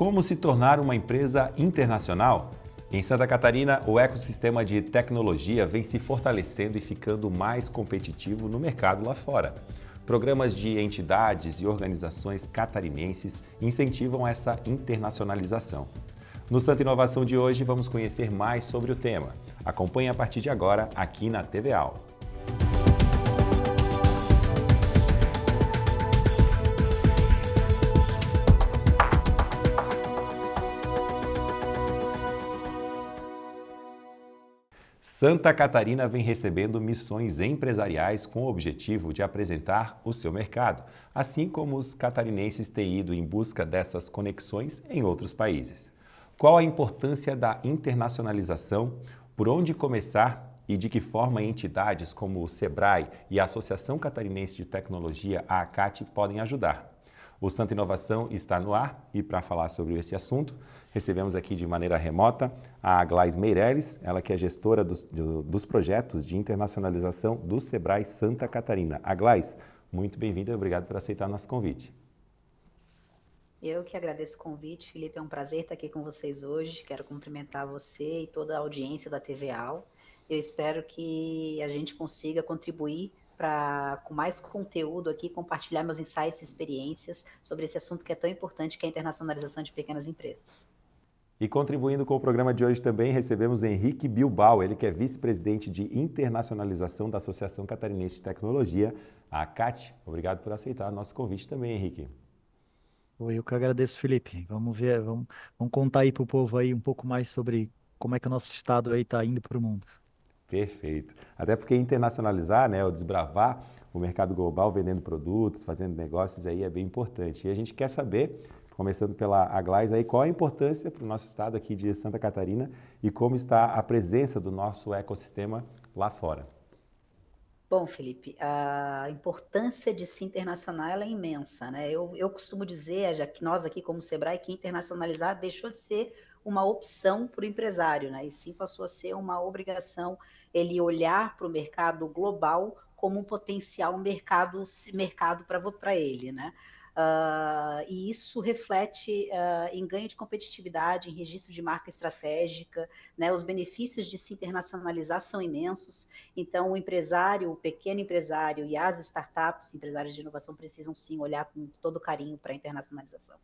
Como se tornar uma empresa internacional? Em Santa Catarina, o ecossistema de tecnologia vem se fortalecendo e ficando mais competitivo no mercado lá fora. Programas de entidades e organizações catarinenses incentivam essa internacionalização. No Santa Inovação de hoje, vamos conhecer mais sobre o tema. Acompanhe a partir de agora aqui na TVA. Santa Catarina vem recebendo missões empresariais com o objetivo de apresentar o seu mercado, assim como os catarinenses têm ido em busca dessas conexões em outros países. Qual a importância da internacionalização? Por onde começar e de que forma entidades como o SEBRAE e a Associação Catarinense de Tecnologia, a ACAT, podem ajudar. O Santa Inovação está no ar e para falar sobre esse assunto, Recebemos aqui de maneira remota a Glais Meirelles, ela que é gestora dos, dos projetos de internacionalização do Sebrae Santa Catarina. A Glais, muito bem-vinda, e obrigado por aceitar nosso convite. Eu que agradeço o convite, Felipe, é um prazer estar aqui com vocês hoje. Quero cumprimentar você e toda a audiência da TV AL. Eu espero que a gente consiga contribuir para com mais conteúdo aqui, compartilhar meus insights e experiências sobre esse assunto que é tão importante, que é a internacionalização de pequenas empresas. E contribuindo com o programa de hoje também recebemos Henrique Bilbao, ele que é vice-presidente de internacionalização da Associação Catarinense de Tecnologia, a CAT. Obrigado por aceitar nosso convite também, Henrique. Eu que agradeço, Felipe. Vamos ver, vamos, vamos contar aí para o povo aí um pouco mais sobre como é que o nosso estado aí está indo para o mundo. Perfeito. Até porque internacionalizar, né, ou desbravar o mercado global, vendendo produtos, fazendo negócios aí é bem importante. E a gente quer saber começando pela Aglais, aí qual a importância para o nosso estado aqui de Santa Catarina e como está a presença do nosso ecossistema lá fora? Bom, Felipe, a importância de se internacional é imensa, né? Eu, eu costumo dizer, já que nós aqui como Sebrae, que internacionalizar deixou de ser uma opção para o empresário, né? E sim passou a ser uma obrigação ele olhar para o mercado global como um potencial mercado mercado para ele, né? Uh, e isso reflete uh, em ganho de competitividade, em registro de marca estratégica, né? os benefícios de se internacionalizar são imensos, então o empresário, o pequeno empresário e as startups, empresários de inovação, precisam sim olhar com todo carinho para a internacionalização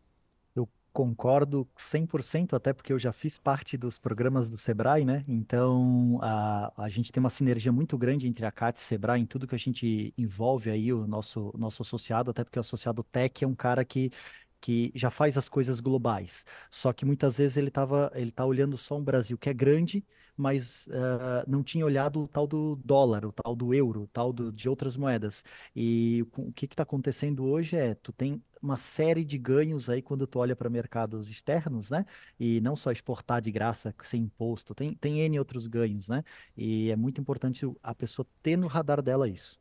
concordo 100%, até porque eu já fiz parte dos programas do Sebrae, né? Então, a, a gente tem uma sinergia muito grande entre a CAT e o Sebrae em tudo que a gente envolve aí o nosso, nosso associado, até porque o associado tech é um cara que que já faz as coisas globais. Só que muitas vezes ele tava, ele tá olhando só um Brasil que é grande mas uh, não tinha olhado o tal do dólar, o tal do euro, o tal do, de outras moedas. E o que está acontecendo hoje é, tu tem uma série de ganhos aí quando tu olha para mercados externos, né? E não só exportar de graça sem imposto, tem, tem N outros ganhos, né? E é muito importante a pessoa ter no radar dela isso.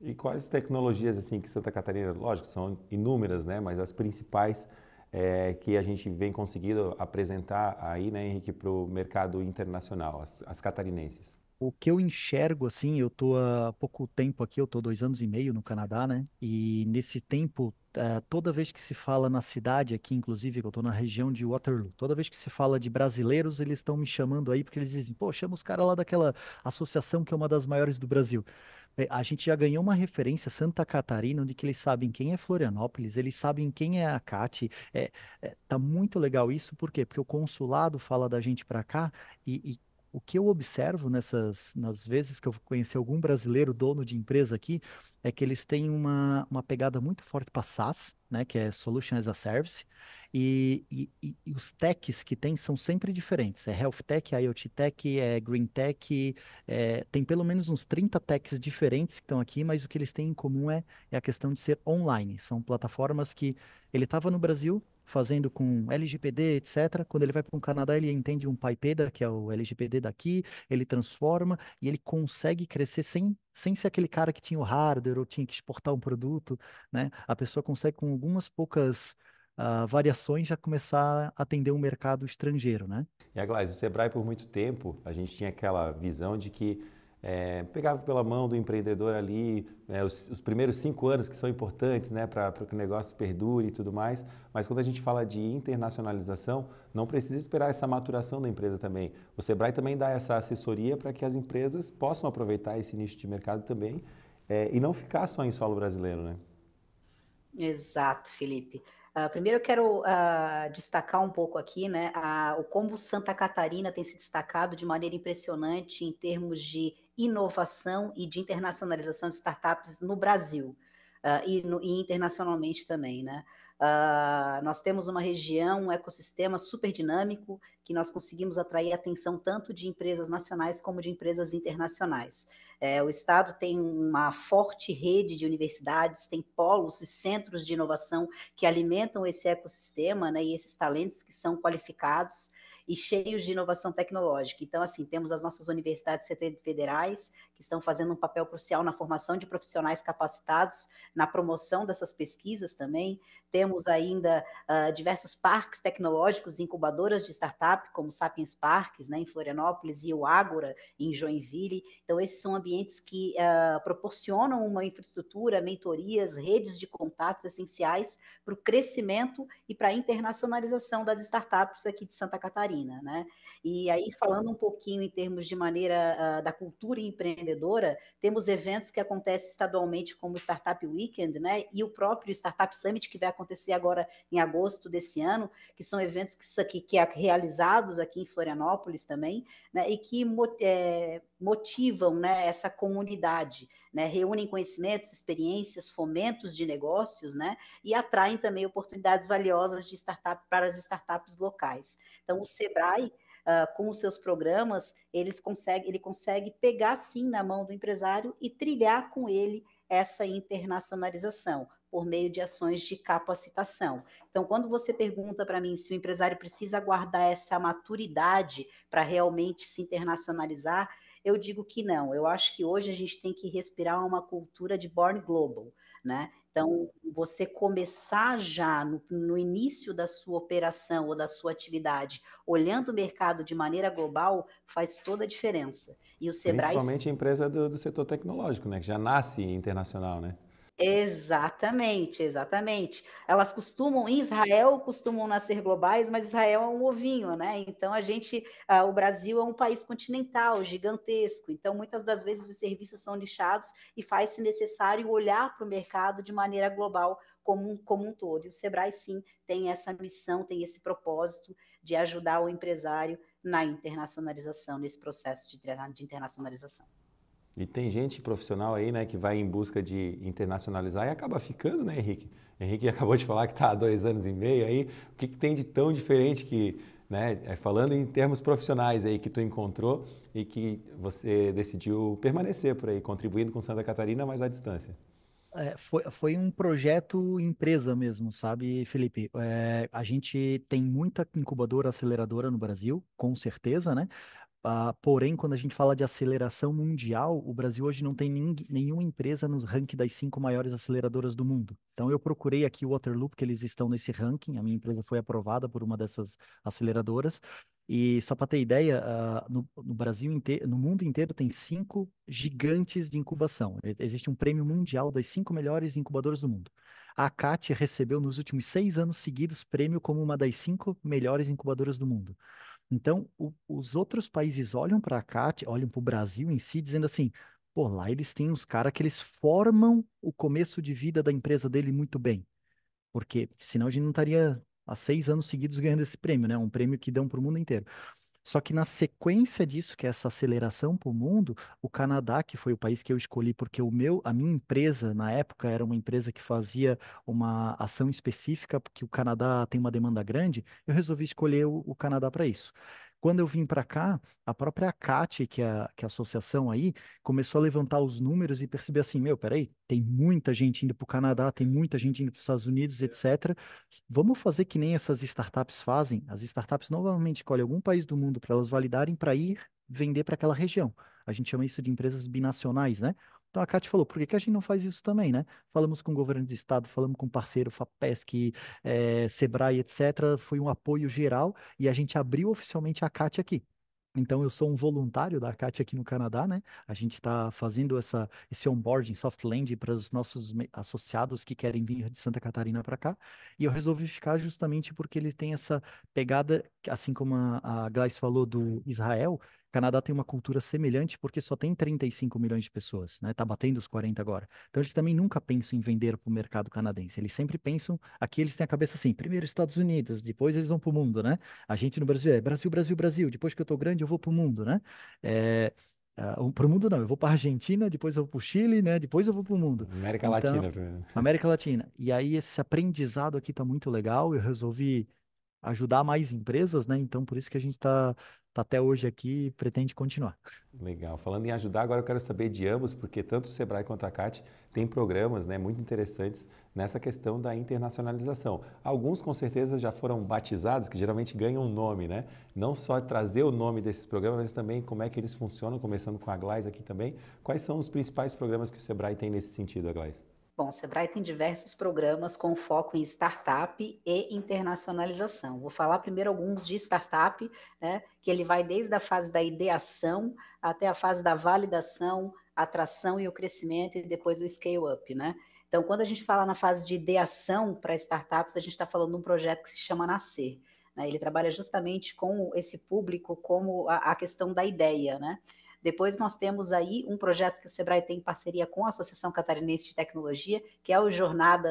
E quais tecnologias assim que Santa Catarina, lógico, são inúmeras, né? Mas as principais é, que a gente vem conseguindo apresentar aí, né, Henrique, para o mercado internacional, as, as, catarinenses? O que eu enxergo, assim, eu estou há pouco tempo aqui, eu estou dois anos e meio no Canadá, né? E nesse tempo, é, toda vez que se fala na cidade aqui, inclusive, que eu estou na região de Waterloo, toda vez que se fala de brasileiros, eles estão me chamando aí porque eles dizem, pô, chama os caras lá daquela associação que é uma das maiores do Brasil. É, a gente já ganhou uma referência Santa Catarina, onde que eles sabem quem é Florianópolis, eles sabem quem é a CAT. É, é, tá muito legal isso, por quê? Porque o consulado fala da gente para cá e, e o que eu observo nessas nas vezes que eu conheci algum brasileiro dono de empresa aqui é que eles têm uma, uma pegada muito forte para SaaS, né, que é Solution as a Service, e, e, e, os techs que tem são sempre diferentes. É Health Tech, IoT Tech, é Green Tech. É, tem pelo menos uns 30 techs diferentes que estão aqui, mas o que eles têm em comum é, é a questão de ser online. São plataformas que ele estava no Brasil fazendo com LGPD, etc. Quando ele vai para o um Canadá, ele entende um PyPeda, que é o LGPD daqui, ele transforma e ele consegue crescer sem, sem ser aquele cara que tinha o hardware ou tinha que exportar um produto, né? A pessoa consegue com algumas poucas uh, variações já começar a atender um mercado estrangeiro, né? E a Glaze, o Sebrae por muito tempo a gente tinha aquela visão de que é, pegava pela mão do empreendedor ali é, os, os, primeiros cinco anos que são importantes né, para que o negócio perdure e tudo mais, mas quando a gente fala de internacionalização, não precisa esperar essa maturação da empresa também. O Sebrae também dá essa assessoria para que as empresas possam aproveitar esse nicho de mercado também é, e não ficar só em solo brasileiro, né? Exato, Felipe. Uh, primeiro eu quero uh, destacar um pouco aqui, né, a, o como Santa Catarina tem se destacado de maneira impressionante em termos de inovação e de internacionalização de startups no Brasil uh, e, no, e, internacionalmente também, né? nós temos uma região, um ecossistema super dinâmico que nós conseguimos atrair atenção tanto de empresas nacionais como de empresas internacionais. É, o Estado tem uma forte rede de universidades, tem polos e centros de inovação que alimentam esse ecossistema né, e esses talentos que são qualificados e cheios de inovação tecnológica. Então, assim, temos as nossas universidades federais, que estão fazendo um papel crucial na formação de profissionais capacitados, na promoção dessas pesquisas também. Temos ainda uh, diversos parques tecnológicos, incubadoras de startup, como Sapiens Parques, né, em Florianópolis, e o Ágora, em Joinville. Então, esses são ambientes que uh, proporcionam uma infraestrutura, mentorias, redes de contatos essenciais para o crescimento e para a internacionalização das startups aqui de Santa Catarina. Né? E aí, falando um pouquinho em termos de maneira uh, da cultura empreendedora, empreendedora, temos eventos que acontecem estadualmente, como o Startup Weekend, né? E o próprio Startup Summit, que vai acontecer agora em agosto desse ano, que são eventos que, que, que é realizados aqui em Florianópolis também, né? E que é, motivam né, essa comunidade, né? reúnem conhecimentos, experiências, fomentos de negócios, né, e atraem também oportunidades valiosas de startup para as startups locais. Então, o Sebrae uh, com os seus programas, eles conseguem ele consegue pegar sim na mão do empresário e trilhar com ele essa internacionalização por meio de ações de capacitação. Então, quando você pergunta para mim se o empresário precisa guardar essa maturidade para realmente se internacionalizar, eu digo que não. Eu acho que hoje a gente tem que respirar uma cultura de born global, né? Então, você começar já no, no, início da sua operação ou da sua atividade, olhando o mercado de maneira global, faz toda a diferença. E o Sebrae. Principalmente a empresa do, do setor tecnológico, né? Que já nasce internacional, né? Exatamente, exatamente. Elas costumam, em Israel, costumam nascer globais, mas Israel é um ovinho, né? Então a gente, ah, o Brasil é um país continental, gigantesco. Então muitas das vezes os serviços são lixados e faz-se necessário olhar para o mercado de maneira global como um, como um todo. E o Sebrae, sim, tem essa missão, tem esse propósito de ajudar o empresário na internacionalização, nesse processo de, de internacionalização. E tem gente profissional aí, né, que vai em busca de internacionalizar e acaba ficando, né, Henrique? Henrique acabou de falar que está há dois anos e meio aí. O que, que tem de tão diferente que, né, é, falando em termos profissionais aí que tu encontrou e que você decidiu permanecer por aí, contribuindo com Santa Catarina, mas à distância? É, foi, foi um projeto empresa mesmo, sabe, Felipe? É, a gente tem muita incubadora aceleradora no Brasil, com certeza, né? Ah, porém, quando a gente fala de aceleração mundial, o Brasil hoje não tem nenhuma empresa no ranking das cinco maiores aceleradoras do mundo. Então, eu procurei aqui o Waterloo, porque eles estão nesse ranking. A minha empresa foi aprovada por uma dessas aceleradoras. E só para ter ideia, uh, no, no, Brasil inteiro, no mundo inteiro tem cinco gigantes de incubação. Existe um prêmio mundial das cinco melhores incubadoras do mundo. A CAT recebeu nos últimos seis anos seguidos prêmio como uma das cinco melhores incubadoras do mundo. Então, o, os outros países olham para cá, olham para o Brasil em si, dizendo assim: pô, lá eles têm uns caras que eles formam o começo de vida da empresa dele muito bem. Porque senão a gente não estaria há seis anos seguidos ganhando esse prêmio, né? Um prêmio que dão para o mundo inteiro. Só que na sequência disso, que é essa aceleração para o mundo, o Canadá, que foi o país que eu escolhi porque o meu, a minha empresa na época era uma empresa que fazia uma ação específica porque o Canadá tem uma demanda grande, eu resolvi escolher o, o Canadá para isso. Quando eu vim para cá, a própria CAT, que é, que é a associação aí, começou a levantar os números e perceber assim: meu, peraí, tem muita gente indo para o Canadá, tem muita gente indo para os Estados Unidos, é. etc. Vamos fazer que nem essas startups fazem. As startups normalmente escolhem algum país do mundo para elas validarem para ir vender para aquela região. A gente chama isso de empresas binacionais, né? Então a Kátia falou, por que, que a gente não faz isso também, né? Falamos com o governo de estado, falamos com parceiro FAPESC, é, SEBRAE, etc. Foi um apoio geral e a gente abriu oficialmente a Kátia aqui. Então, eu sou um voluntário da CAT aqui no Canadá, né? A gente está fazendo essa, esse onboarding soft land para os nossos associados que querem vir de Santa Catarina para cá. E eu resolvi ficar justamente porque ele tem essa pegada, assim como a, a Gleice falou do Israel, Canadá tem uma cultura semelhante porque só tem 35 milhões de pessoas, né? Tá batendo os 40 agora. Então eles também nunca pensam em vender para o mercado canadense. Eles sempre pensam, aqui eles têm a cabeça assim, primeiro Estados Unidos, depois eles vão para o mundo, né? A gente no Brasil é Brasil, Brasil, Brasil, depois que eu tô grande eu vou para o mundo, né? É, Uh, para o mundo não, eu vou para a Argentina, depois eu vou para o Chile, né? Depois eu vou para o mundo. América então, Latina. América Latina. E aí esse aprendizado aqui tá muito legal. Eu resolvi ajudar mais empresas, né? Então, por isso que a gente está tá até hoje aqui e pretende continuar. Legal. Falando em ajudar, agora eu quero saber de ambos, porque tanto o Sebrae quanto a CAT têm programas né, muito interessantes nessa questão da internacionalização. Alguns, com certeza, já foram batizados, que geralmente ganham um nome, né? Não só trazer o nome desses programas, mas também como é que eles funcionam, começando com a Glass aqui também. Quais são os principais programas que o Sebrae tem nesse sentido, a Glass? Bom, o Sebrae tem diversos programas com foco em startup e internacionalização. Vou falar primeiro alguns de startup, né, que ele vai desde a fase da ideação até a fase da validação, atração e o crescimento, e depois o scale-up, né? Então, quando a gente fala na fase de ideação para startups, a gente está falando de um projeto que se chama Nascer. Né? Ele trabalha justamente com esse público como a, a questão da ideia, né? Depois nós temos aí um projeto que o Sebrae tem em parceria com a Associação Catarinense de Tecnologia, que é o Jornada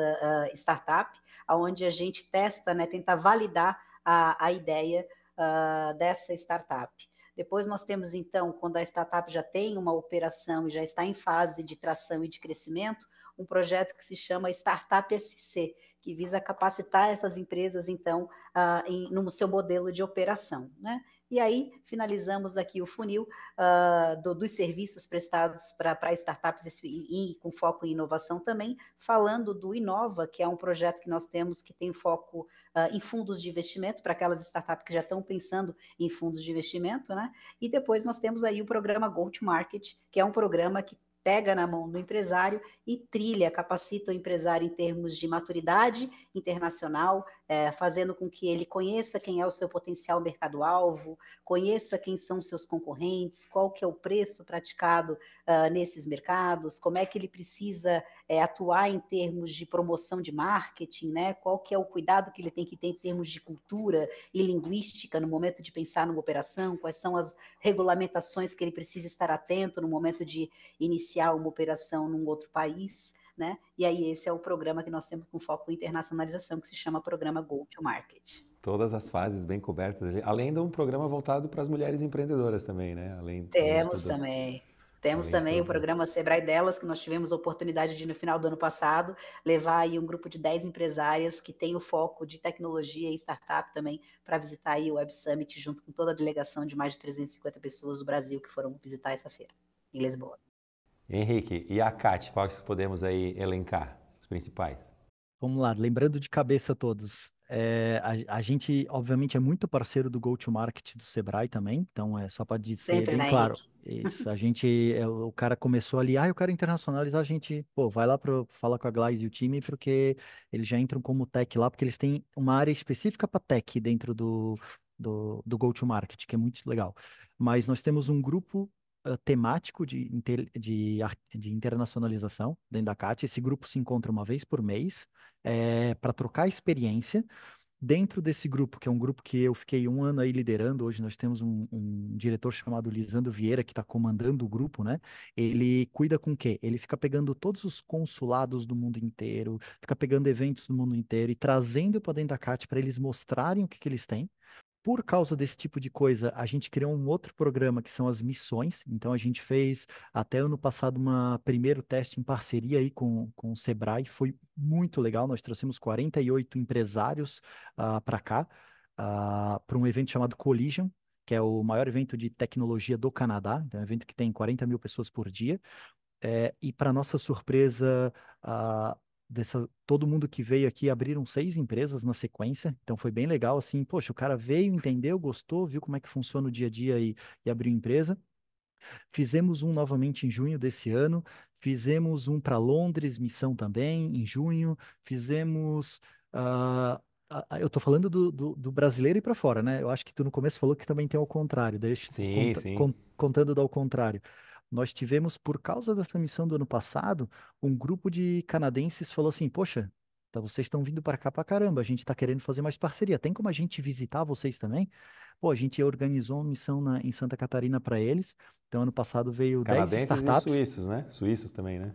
uh, Startup, onde a gente testa, né, tenta validar a, a ideia uh, dessa startup. Depois nós temos, então, quando a startup já tem uma operação e já está em fase de tração e de crescimento, um projeto que se chama Startup SC, que visa capacitar essas empresas, então, uh, em, no seu modelo de operação. Né? E aí, finalizamos aqui o funil uh, do, dos serviços prestados para startups e, e, com foco em inovação também, falando do Inova, que é um projeto que nós temos que tem foco uh, em fundos de investimento, para aquelas startups que já estão pensando em fundos de investimento, né? E depois nós temos aí o programa Gold Market, que é um programa que pega na mão do empresário e trilha, capacita o empresário em termos de maturidade internacional, é, fazendo com que ele conheça quem é o seu potencial mercado-alvo, conheça quem são seus concorrentes, qual que é o preço praticado uh, nesses mercados, como é que ele precisa é, atuar em termos de promoção de marketing, né? qual que é o cuidado que ele tem que ter em termos de cultura e linguística no momento de pensar numa operação, quais são as regulamentações que ele precisa estar atento no momento de iniciar uma operação num outro país né? E aí esse é o programa que nós temos com foco em internacionalização, que se chama Programa Go to Market. Todas as fases bem cobertas, além de um programa voltado para as mulheres empreendedoras também, né? Além temos também. Temos também o programa Sebrae Delas, que nós tivemos a oportunidade de, no final do ano passado, levar aí um grupo de 10 empresárias que tem o foco de tecnologia e startup também para visitar aí o Web Summit, junto com toda a delegação de mais de 350 pessoas do Brasil que foram visitar essa feira, em Lisboa. Henrique, e a CAT, quais podemos aí elencar, os principais? Vamos lá, lembrando de cabeça todos, é, a, a, gente, obviamente, é muito parceiro do GoToMarket market do Sebrae também, então é só para dizer Sempre, bem né, claro. Isso, a gente, é, o cara começou ali, ah, eu quero internacionalizar, a gente, pô, vai lá para falar com a Glaze e o time, porque eles já entram como tech lá, porque eles têm uma área específica para tech dentro do, do, do market que é muito legal. Mas nós temos um grupo temático de, de, de, internacionalização dentro da CAT. Esse grupo se encontra uma vez por mês é, eh, para trocar experiência. Dentro desse grupo, que é um grupo que eu fiquei um ano aí liderando, hoje nós temos um, um diretor chamado Lisandro Vieira, que está comandando o grupo, né? Ele cuida com o quê? Ele fica pegando todos os consulados do mundo inteiro, fica pegando eventos do mundo inteiro e trazendo para dentro da CAT para eles mostrarem o que, que eles têm, por causa desse tipo de coisa, a gente criou um outro programa que são as missões. Então, a gente fez até ano passado um primeiro teste em parceria aí com, com o Sebrae. Foi muito legal. Nós trouxemos 48 empresários uh, ah, para cá, uh, ah, para um evento chamado Collision, que é o maior evento de tecnologia do Canadá. Então, é um evento que tem 40 mil pessoas por dia. É, e, para nossa surpresa, uh, dessa todo mundo que veio aqui abriram seis empresas na sequência, então foi bem legal assim, poxa, o cara veio, entendeu, gostou, viu como é que funciona o dia a dia e, e abriu empresa. Fizemos um novamente em junho desse ano, fizemos um para Londres, missão também, em junho, fizemos. Uh, eu estou falando do, do, do, brasileiro e para fora, né? Eu acho que tu no começo falou que também tem ao contrário, deixa sim, cont, sim. contando do ao contrário nós tivemos, por causa dessa missão do ano passado, um grupo de canadenses falou assim: Poxa, tá, vocês estão vindo para cá para caramba, a gente está querendo fazer mais parceria, tem como a gente visitar vocês também? Pô, a gente organizou uma missão na, em Santa Catarina para eles, então ano passado veio canadenses 10 startups. E suíços, né? Suíços também, né?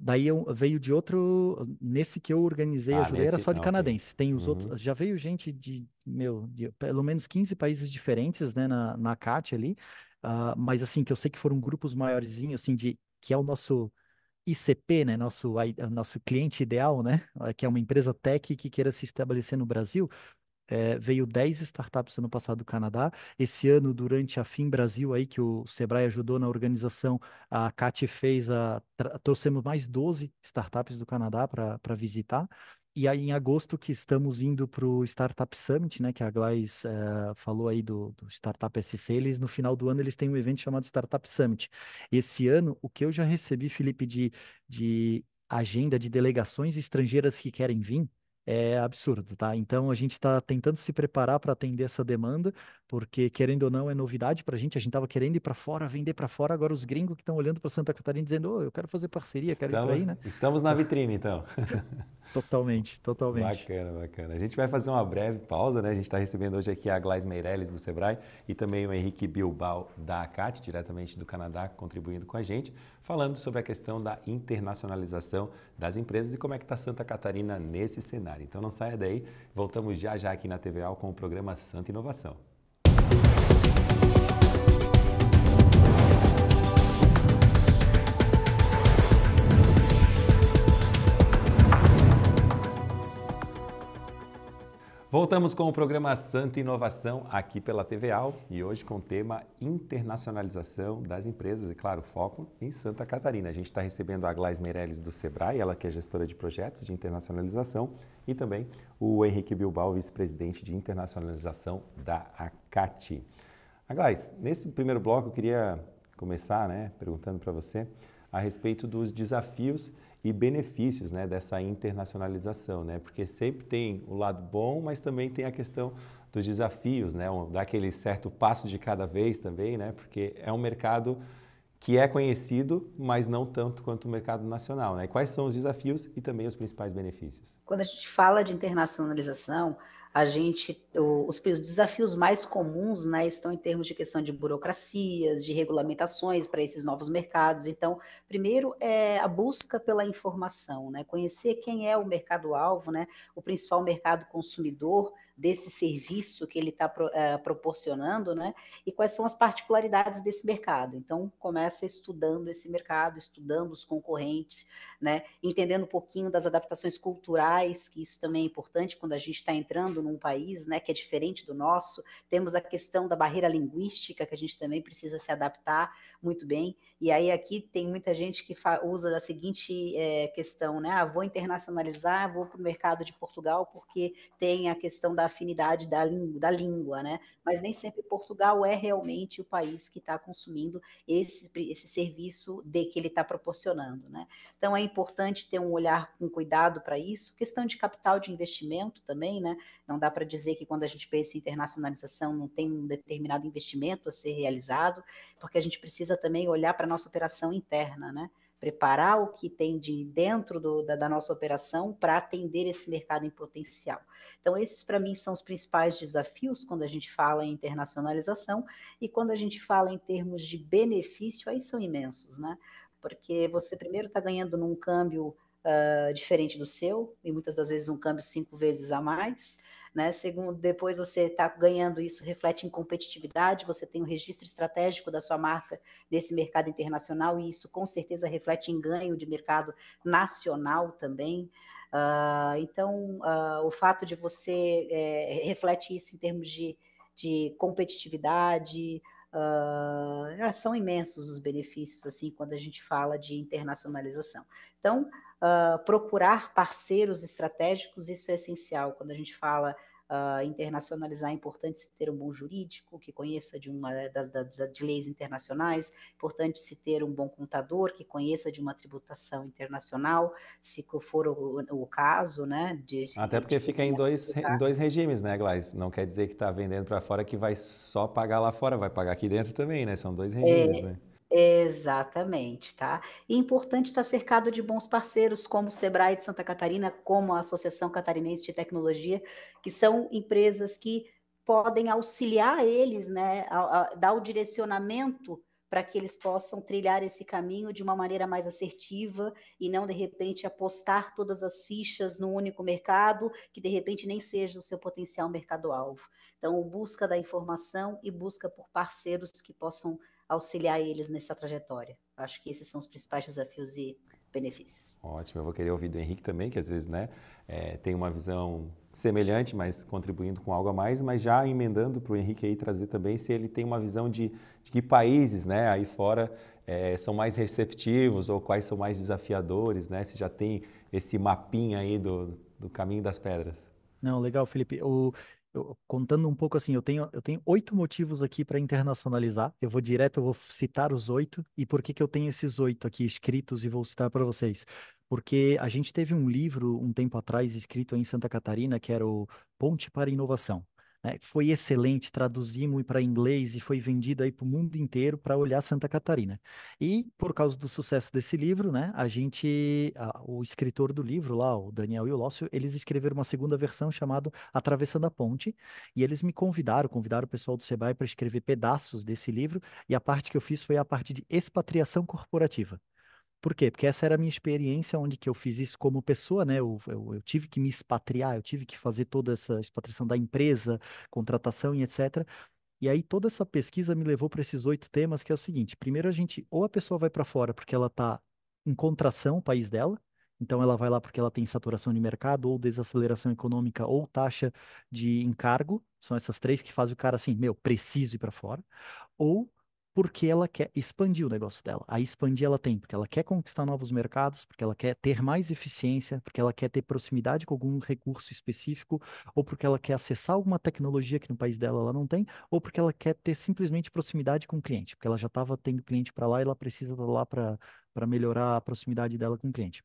daí eu, veio de outro nesse que eu organizei ah, ajudei nesse... era só de canadenses canadense okay. tem os uhum. outros já veio gente de meu de, pelo menos 15 países diferentes né na na CAT ali Uh, mas assim, que eu sei que foram grupos maioreszinho assim, de que é o nosso ICP, né, nosso, nosso cliente ideal, né, eh, que é uma empresa tech que queira se estabelecer no Brasil, é, veio 10 startups ano passado do Canadá. Esse ano, durante a FIM Brasil, aí, que o Sebrae ajudou na organização, a CAT fez a. trouxemos mais 12 startups do Canadá para visitar. E aí, em agosto, que estamos indo para o Startup Summit, né? Que a Glass é, falou aí do, do, Startup SC, eles no final do ano eles têm um evento chamado Startup Summit. Esse ano, o que eu já recebi, Felipe, de, de agenda de delegações estrangeiras que querem vir, é absurdo, tá? Então a gente está tentando se preparar para atender essa demanda, porque querendo ou não é novidade para a gente. A gente estava querendo ir para fora, vender para fora. Agora os gringos que estão olhando para Santa Catarina dizendo: oh, eu quero fazer parceria, quero estamos, ir para aí, né? Estamos na então vitrine, então. Totalmente, totalmente. Bacana, bacana. A gente vai fazer uma breve pausa, né? A gente está recebendo hoje aqui a Glaise Meirelles do Sebrae e também o Henrique Bilbao da ACAT, diretamente do Canadá, contribuindo com a gente, falando sobre a questão da internacionalização das empresas e como é que está Santa Catarina nesse cenário. Então não saia daí, voltamos já já aqui na TVA com o programa Santa Inovação. Voltamos com o programa Santa Inovação aqui pela TVAL e hoje com o tema internacionalização das empresas e, claro, foco em Santa Catarina. A gente está recebendo a Glaise Meirelles do Sebrae, ela que é gestora de projetos de internacionalização, e também o Henrique Bilbao, vice-presidente de internacionalização da A Glaise, nesse primeiro bloco eu queria começar né, perguntando para você a respeito dos desafios e benefícios né, dessa internacionalização, né? porque sempre tem o lado bom, mas também tem a questão dos desafios, né? daquele certo passo de cada vez também, né? porque é um mercado que é conhecido, mas não tanto quanto o mercado nacional. Né? Quais são os desafios e também os principais benefícios? Quando a gente fala de internacionalização, a gente os, os desafios mais comuns né, estão em termos de questão de burocracias, de regulamentações para esses novos mercados. Então, primeiro é a busca pela informação, né, conhecer quem é o mercado-alvo, né, o principal mercado consumidor desse serviço que ele está pro, é, proporcionando, né? E quais são as particularidades desse mercado. Então, começa estudando esse mercado, estudando os concorrentes, né? Entendendo um pouquinho das adaptações culturais, que isso também é importante quando a gente está entrando num país, né? Que é diferente do nosso. Temos a questão da barreira linguística, que a gente também precisa se adaptar muito bem. E aí, aqui tem muita gente que usa a seguinte é, questão, né? Ah, vou internacionalizar, vou para o mercado de Portugal, porque tem a questão da afinidade da, da língua, né? Mas nem sempre Portugal é realmente o país que está consumindo esse, esse serviço de que ele está proporcionando, né? Então é importante ter um olhar com cuidado para isso. Questão de capital de investimento também, né? Não dá para dizer que quando a gente pensa em internacionalização não tem um determinado investimento a ser realizado, porque a gente precisa também olhar para a nossa operação interna, né? preparar o que tem de dentro do, da, da, nossa operação para atender esse mercado em potencial. Então, esses para mim são os principais desafios quando a gente fala em internacionalização e quando a gente fala em termos de benefício, aí são imensos, né? Porque você primeiro está ganhando num câmbio uh, diferente do seu, e muitas das vezes um câmbio cinco vezes a mais né? Segundo, depois você está ganhando isso, reflete em competitividade, você tem um registro estratégico da sua marca nesse mercado internacional, e isso com certeza reflete em ganho de mercado nacional também. Uh, então, uh, o fato de você é, reflete isso em termos de, de competitividade, Uh, são imensos os benefícios, assim, quando a gente fala de internacionalização. Então, Uh, procurar parceiros estratégicos, isso é essencial. Quando a gente fala uh, internacionalizar, é importante se ter um bom jurídico que conheça de uma das, das, de leis internacionais, é importante se ter um bom contador que conheça de uma tributação internacional, se for o, o caso, né? De, Até porque de, fica em dois, em dois regimes, né, Glays? Não quer dizer que está vendendo para fora que vai só pagar lá fora, vai pagar aqui dentro também, né? São dois é, regimes, é, né? Exatamente, tá? E é importante estar tá cercado de bons parceiros, como o Sebrae de Santa Catarina, como a Associação Catarinense de Tecnologia, que são empresas que podem auxiliar eles, né, a, a, dar o direcionamento para que eles possam trilhar esse caminho de uma maneira mais assertiva e não de repente apostar todas as fichas num único mercado que de repente nem seja o seu potencial mercado-alvo. Então, busca da informação e busca por parceiros que possam auxiliar eles nessa trajetória. Acho que esses são os principais desafios e benefícios. Ótimo, eu vou querer ouvir do Henrique também, que às vezes né, é, tem uma visão semelhante, mas contribuindo com algo a mais, mas já emendando para o Henrique aí trazer também se ele tem uma visão de, de que países né, aí fora é, são mais receptivos ou quais são mais desafiadores, né? Se já tem esse mapinha aí do, do caminho das pedras. Não, legal, Felipe. O, eu, contando um pouco assim, eu tenho eu tenho oito motivos aqui para internacionalizar. Eu vou direto, eu vou citar os oito e por que que eu tenho esses oito aqui escritos e vou citar para vocês. Porque a gente teve um livro um tempo atrás escrito em Santa Catarina que era o Ponte para Inovação né, foi excelente, traduzimos para inglês e foi vendido aí para o mundo inteiro para olhar Santa Catarina. E por causa do sucesso desse livro, né, a gente, a, o escritor do livro lá, o Daniel e o Lócio, eles escreveram uma segunda versão chamada Atravessando a Ponte, e eles me convidaram, convidaram o pessoal do Sebrae para escrever pedaços desse livro, e a parte que eu fiz foi a parte de expatriação corporativa. Por quê? Porque essa era a minha experiência onde que eu fiz isso como pessoa, né? Eu, eu, eu, tive que me expatriar, eu tive que fazer toda essa expatriação da empresa, contratação e etc. E aí toda essa pesquisa me levou para esses oito temas, que é o seguinte: primeiro a gente, ou a pessoa vai para fora porque ela está em contração, o país dela, então ela vai lá porque ela tem saturação de mercado, ou desaceleração econômica, ou taxa de encargo, são essas três que fazem o cara assim, meu, preciso ir para fora. Ou porque ela quer expandir o negócio dela. Aí expandir ela tem, porque ela quer conquistar novos mercados, porque ela quer ter mais eficiência, porque ela quer ter proximidade com algum recurso específico, ou porque ela quer acessar alguma tecnologia que no país dela ela não tem, ou porque ela quer ter simplesmente proximidade com o cliente, porque ela já estava tendo cliente para lá e ela precisa estar lá para melhorar a proximidade dela com o cliente.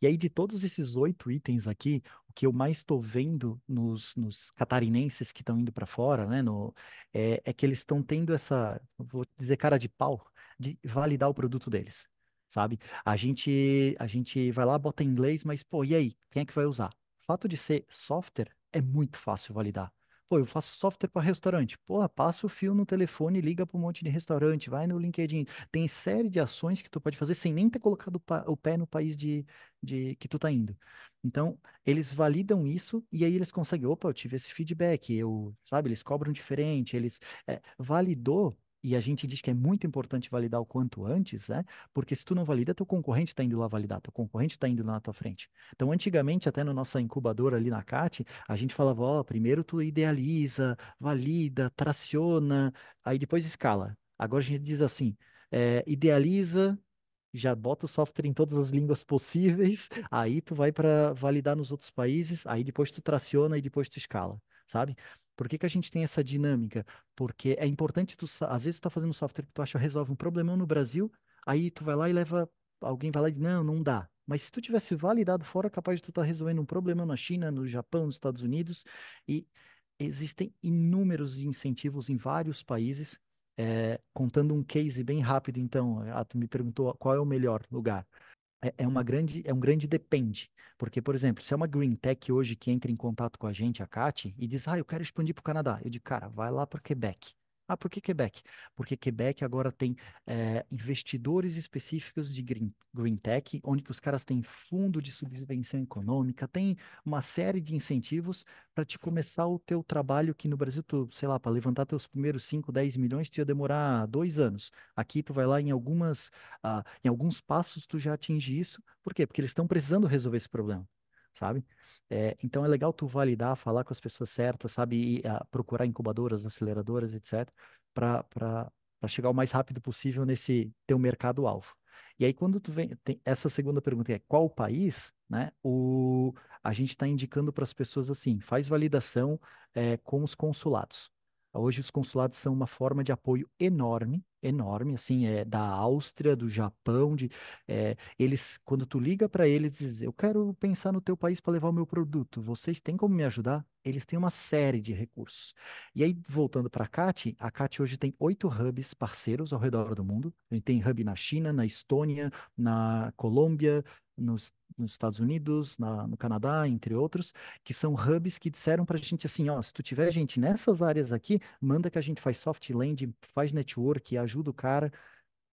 E aí, de todos esses oito itens aqui, o que eu mais estou vendo nos, nos, catarinenses que estão indo para fora, né, no, é, é que eles estão tendo essa, vou dizer, cara de pau, de validar o produto deles, sabe? A gente, a gente vai lá, bota em inglês, mas, pô, e aí? Quem é que vai usar? O fato de ser software é muito fácil validar. Pô, eu faço software para restaurante. Pô, passa o fio no telefone, liga para um monte de restaurante, vai no LinkedIn. Tem série de ações que tu pode fazer sem nem ter colocado o pé no país de, de que tu tá indo. Então, eles validam isso e aí eles conseguem, opa, eu tive esse feedback, eu, sabe, eles cobram diferente, eles é, validou e a gente diz que é muito importante validar o quanto antes, né? Porque se tu não valida, teu concorrente está indo lá validar, teu concorrente está indo lá na tua frente. Então, antigamente, até na nossa incubadora ali na CAT, a gente falava, ó, oh, primeiro tu idealiza, valida, traciona, aí depois escala. Agora a gente diz assim, é, idealiza, já bota o software em todas as línguas possíveis, aí tu vai para validar nos outros países, aí depois tu traciona e depois tu escala, sabe? Por que, que a gente tem essa dinâmica? Porque é importante tu, às vezes tu tá fazendo um software que tu acha resolve um problema no Brasil, aí tu vai lá e leva, alguém vai lá e diz, não, não dá. Mas se tu tivesse validado fora, capaz de tu estar tá resolvendo um problema na China, no Japão, nos Estados Unidos, e existem inúmeros incentivos em vários países, é, contando um case bem rápido, então, ah, tu me perguntou qual é o melhor lugar. É, é, uma grande, é um grande depende. Porque, por exemplo, se é uma green tech hoje que entra em contato com a gente, a Cat e diz, ah, eu quero expandir para o Canadá. Eu digo, cara, vai lá para Quebec. Ah, por que Quebec? Porque Quebec agora tem é, investidores específicos de green, green Tech, onde que os caras têm fundo de subvenção econômica, tem uma série de incentivos para te começar o teu trabalho que no Brasil, tu, sei lá, para levantar teus primeiros 5, 10 milhões, tu ia demorar dois anos. Aqui tu vai lá em algumas, ah, em alguns passos tu já atinge isso. Por quê? Porque eles estão precisando resolver esse problema sabe? É, então é legal tu validar, falar com as pessoas certas, sabe? E, a, ah, procurar incubadoras, aceleradoras, etc., para chegar o mais rápido possível nesse teu mercado-alvo. E aí, quando tu vem, essa segunda pergunta é qual país, né? O, a gente está indicando para as pessoas assim: faz validação é, com os consulados. Hoje, os consulados são uma forma de apoio enorme enorme, assim, é da Áustria, do Japão, de é, eles, quando tu liga para eles, diz, eu quero pensar no teu país para levar o meu produto, vocês têm como me ajudar? Eles têm uma série de recursos. E aí, voltando para a CAT, a CAT hoje tem oito hubs parceiros ao redor do mundo. A gente tem hub na China, na Estônia, na Colômbia, nos, nos Estados Unidos, na, no Canadá, entre outros, que são hubs que disseram para a gente assim, ó, se tu tiver gente nessas áreas aqui, manda que a gente faz soft landing, faz network, ajuda o cara,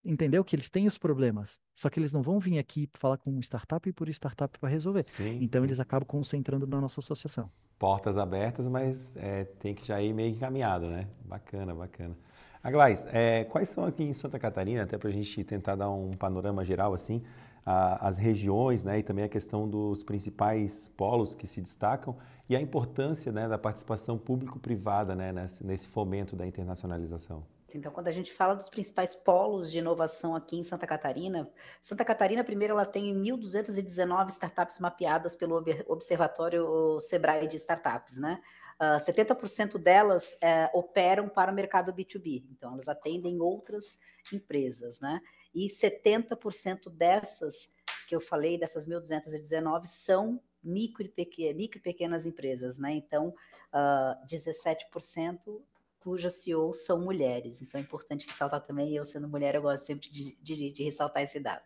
entendeu? Que eles têm os problemas, só que eles não vão vir aqui falar com startup por startup para resolver. Sim. Então eles acabam concentrando na nossa associação. Portas abertas, mas é, tem que já ir meio encaminhado, né? Bacana, bacana. Aglais, é, quais são aqui em Santa Catarina, até para a gente tentar dar um panorama geral assim, as regiões né, e também a questão dos principais polos que se destacam e a importância né, da participação público-privada né, nesse, nesse fomento da internacionalização. Então, quando a gente fala dos principais polos de inovação aqui em Santa Catarina, Santa Catarina, primeiro, ela tem 1.219 startups mapeadas pelo Observatório Sebrae de Startups, né? Uh, ah, 70% delas uh, operam para o mercado B2B, então elas atendem outras empresas, né? e 70% dessas que eu falei, dessas 1.219, são micro e, pequenas, micro e pequenas empresas, né? Então, uh, 17% cujas CEOs são mulheres. Então, é importante ressaltar também, eu sendo mulher, eu gosto sempre de, de, de ressaltar esse dado.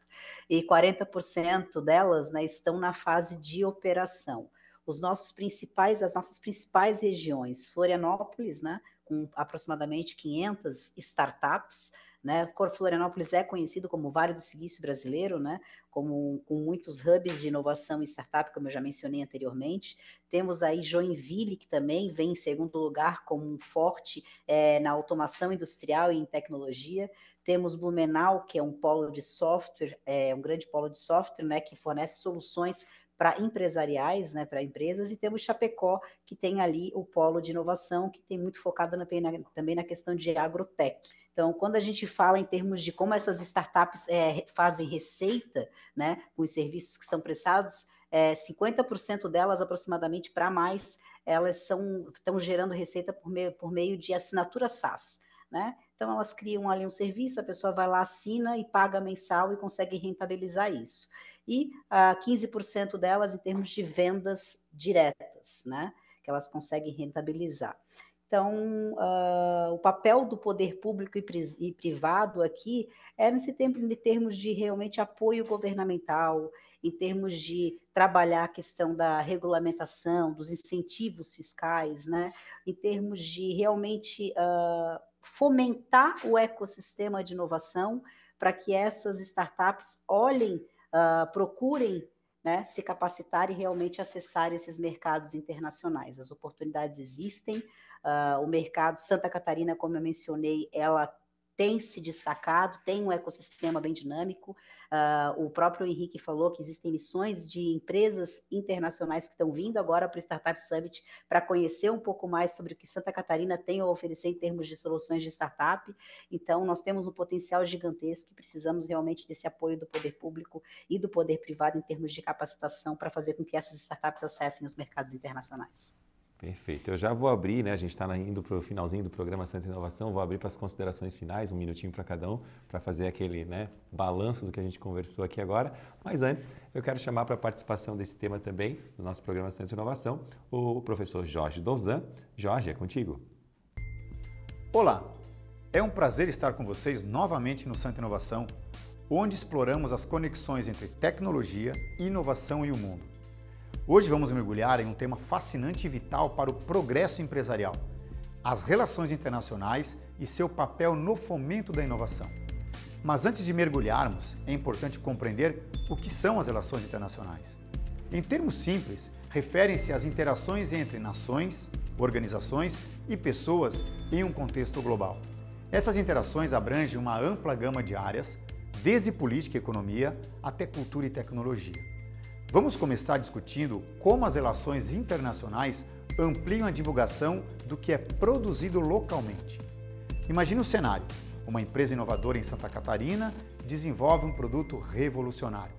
E 40% delas né, estão na fase de operação. Os nossos principais, as nossas principais regiões, Florianópolis, né, com aproximadamente 500 startups, né? Florianópolis é conhecido como Vale do Silício brasileiro, né? Como, com muitos hubs de inovação e startup, como eu já mencionei anteriormente. Temos aí Joinville, que também vem em segundo lugar como um forte é, na automação industrial e em tecnologia. Temos Blumenau, que é um polo de software, é um grande polo de software, né, que fornece soluções para empresariais, né, para empresas, e temos Chapecó, que tem ali o polo de inovação, que tem muito focado na, também na questão de agrotech. Então, quando a gente fala em termos de como essas startups é, fazem receita né, com os serviços que são prestados, é, eh, 50% delas, aproximadamente, para mais, elas são, estão gerando receita por meio, por meio de assinatura SaaS né? Então elas criam ali um serviço, a pessoa vai lá, assina e paga mensal e consegue rentabilizar isso. E ah, 15% delas em termos de vendas diretas, né? Que elas conseguem rentabilizar. Então, uh, o papel do poder público e, pri e privado aqui é nesse tempo em termos de realmente apoio governamental, em termos de trabalhar a questão da regulamentação, dos incentivos fiscais, né? em termos de realmente uh, fomentar o ecossistema de inovação para que essas startups olhem, uh, procurem né, se capacitar e realmente acessar esses mercados internacionais. As oportunidades existem, uh, o mercado Santa Catarina, como eu mencionei, ela tem se destacado, tem um ecossistema bem dinâmico. Uh, o próprio Henrique falou que existem missões de empresas internacionais que estão vindo agora para o Startup Summit para conhecer um pouco mais sobre o que Santa Catarina tem a oferecer em termos de soluções de startup. Então, nós temos um potencial gigantesco e precisamos realmente desse apoio do poder público e do poder privado em termos de capacitação para fazer com que essas startups acessem os mercados internacionais. Perfeito. Eu já vou abrir, né? A gente está indo para o finalzinho do programa Santa Inovação. Vou abrir para as considerações finais, um minutinho para cada um, para fazer aquele né, balanço do que a gente conversou aqui agora. Mas antes, eu quero chamar para a participação desse tema também, do nosso programa Santa Inovação, o professor Jorge Douzan. Jorge, é contigo. Olá! É um prazer estar com vocês novamente no Santa Inovação, onde exploramos as conexões entre tecnologia, inovação e o mundo. Hoje vamos mergulhar em um tema fascinante e vital para o progresso empresarial: as relações internacionais e seu papel no fomento da inovação. Mas antes de mergulharmos, é importante compreender o que são as relações internacionais. Em termos simples, referem-se às interações entre nações, organizações e pessoas em um contexto global. Essas interações abrangem uma ampla gama de áreas, desde política e economia até cultura e tecnologia. Vamos começar discutindo como as relações internacionais ampliam a divulgação do que é produzido localmente. Imagine o cenário: uma empresa inovadora em Santa Catarina desenvolve um produto revolucionário.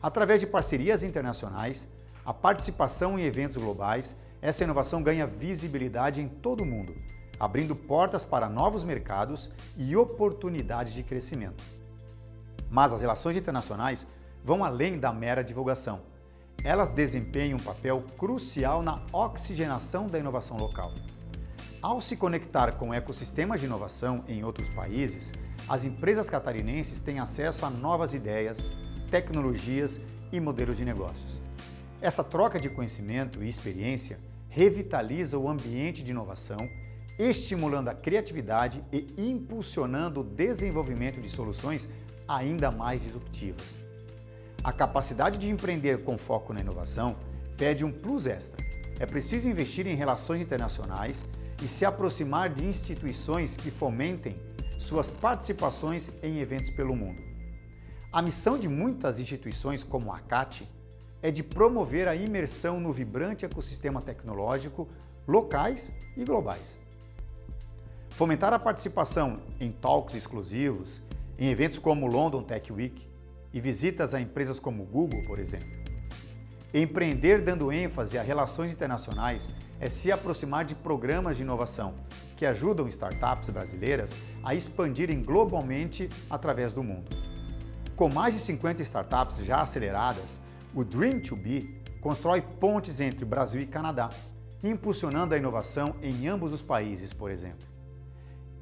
Através de parcerias internacionais, a participação em eventos globais, essa inovação ganha visibilidade em todo o mundo, abrindo portas para novos mercados e oportunidades de crescimento. Mas as relações internacionais vão além da mera divulgação. Elas desempenham um papel crucial na oxigenação da inovação local. Ao se conectar com ecossistemas de inovação em outros países, as empresas catarinenses têm acesso a novas ideias, tecnologias e modelos de negócios. Essa troca de conhecimento e experiência revitaliza o ambiente de inovação, estimulando a criatividade e impulsionando o desenvolvimento de soluções ainda mais disruptivas. A capacidade de empreender com foco na inovação pede um plus extra. É preciso investir em relações internacionais e se aproximar de instituições que fomentem suas participações em eventos pelo mundo. A missão de muitas instituições como a CAT é de promover a imersão no vibrante ecossistema tecnológico locais e globais. Fomentar a participação em talks exclusivos, em eventos como London Tech Week, e visitas a empresas como Google, por exemplo. Empreender dando ênfase a relações internacionais é se aproximar de programas de inovação que ajudam startups brasileiras a expandirem globalmente através do mundo. Com mais de 50 startups já aceleradas, o Dream to Be constrói pontes entre Brasil e Canadá, impulsionando a inovação em ambos os países, por exemplo.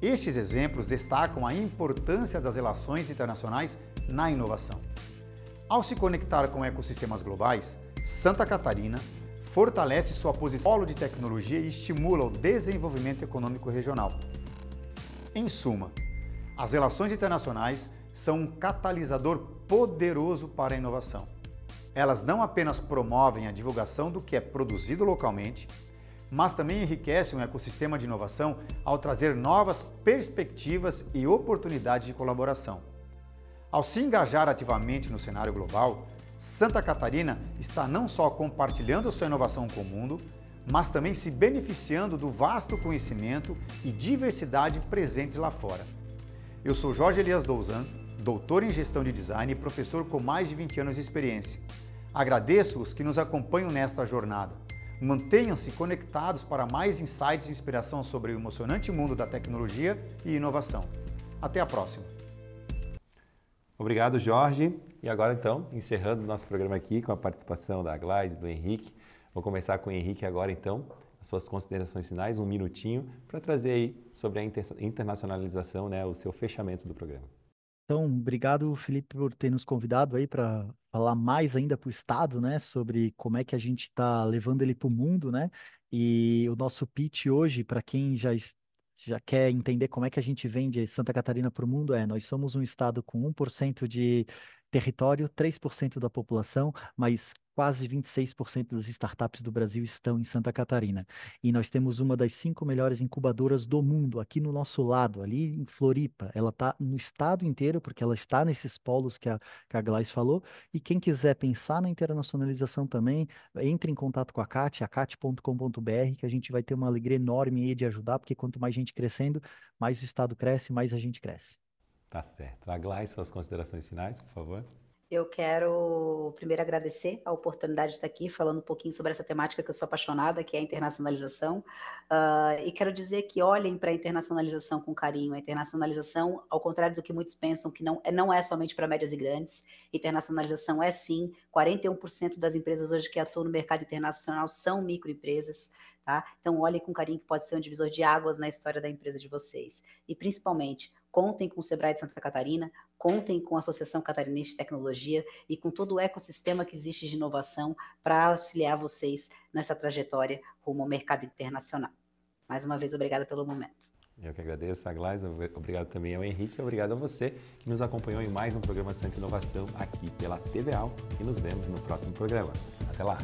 Estes exemplos destacam a importância das relações internacionais na inovação. Ao se conectar com ecossistemas globais, Santa Catarina fortalece sua posição polo de tecnologia e estimula o desenvolvimento econômico regional. Em suma, as relações internacionais são um catalisador poderoso para a inovação. Elas não apenas promovem a divulgação do que é produzido localmente, mas também enriquece um ecossistema de inovação ao trazer novas perspectivas e oportunidades de colaboração. Ao se engajar ativamente no cenário global, Santa Catarina está não só compartilhando sua inovação com o mundo, mas também se beneficiando do vasto conhecimento e diversidade presentes lá fora. Eu sou Jorge Elias Douzan, doutor em gestão de design e professor com mais de 20 anos de experiência. Agradeço os que nos acompanham nesta jornada. Mantenham-se conectados para mais insights e inspiração sobre o emocionante mundo da tecnologia e inovação. Até a próxima. Obrigado, Jorge. E agora, então, encerrando o nosso programa aqui com a participação da Glide, do Henrique. Vou começar com o Henrique agora, então, as suas considerações finais, um minutinho, para trazer aí sobre a internacionalização, né, o seu fechamento do programa. Então, obrigado, Felipe, por ter nos convidado aí para falar mais ainda para o Estado, né, sobre como é que a gente está levando ele para o mundo, né? E o nosso pitch hoje, para quem já, já quer entender como é que a gente vende Santa Catarina para o mundo, é: nós somos um Estado com 1% de território, 3% da população, mas Quase 26% das startups do Brasil estão em Santa Catarina. E nós temos uma das cinco melhores incubadoras do mundo, aqui no nosso lado, ali em Floripa. Ela está no estado inteiro, porque ela está nesses polos que a, que a Glass falou. E quem quiser pensar na internacionalização também, entre em contato com a CAT, acat.com.br, que a gente vai ter uma alegria enorme aí de ajudar, porque quanto mais gente crescendo, mais o estado cresce, mais a gente cresce. Tá certo. A Glass, suas considerações finais, por favor. Eu quero primeiro agradecer a oportunidade de estar aqui falando um pouquinho sobre essa temática que eu sou apaixonada, que é a internacionalização. Uh, e quero dizer que olhem para a internacionalização com carinho. A internacionalização, ao contrário do que muitos pensam, que não, é, não é somente para médias e grandes, internacionalização é sim. 41% das empresas hoje que atuam no mercado internacional são microempresas. Tá? Então, olhem com carinho que pode ser um divisor de águas na história da empresa de vocês. E principalmente, Contem com o Sebrae de Santa Catarina, contem com a Associação Catarinense de Tecnologia e com todo o ecossistema que existe de inovação para auxiliar vocês nessa trajetória rumo ao mercado internacional. Mais uma vez, obrigada pelo momento. Eu que agradeço a Glaisa, obrigado também ao Henrique, obrigado a você que nos acompanhou em mais um programa Santa Inovação aqui pela TVA e nos vemos no próximo programa. Até lá!